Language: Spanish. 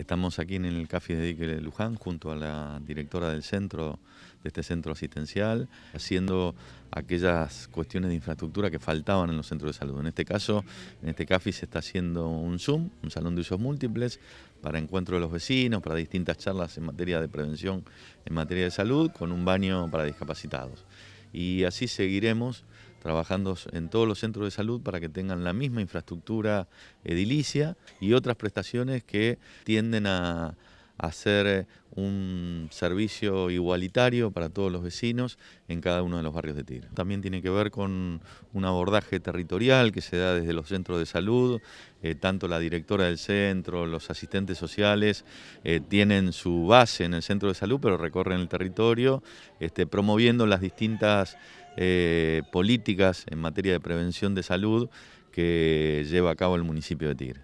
Estamos aquí en el Café de Dique Luján junto a la directora del centro, de este centro asistencial, haciendo aquellas cuestiones de infraestructura que faltaban en los centros de salud. En este caso, en este CAFI se está haciendo un Zoom, un salón de usos múltiples, para encuentro de los vecinos, para distintas charlas en materia de prevención, en materia de salud, con un baño para discapacitados. Y así seguiremos trabajando en todos los centros de salud para que tengan la misma infraestructura edilicia y otras prestaciones que tienden a, hacer eh, un servicio igualitario para todos los vecinos en cada uno de los barrios de Tigre. También tiene que ver con un abordaje territorial que se da desde los centros de salud, eh, tanto la directora del centro, los asistentes sociales eh, tienen su base en el centro de salud, pero recorren el territorio, este, promoviendo las distintas políticas en materia de prevención de salud que lleva a cabo el municipio de Tigre.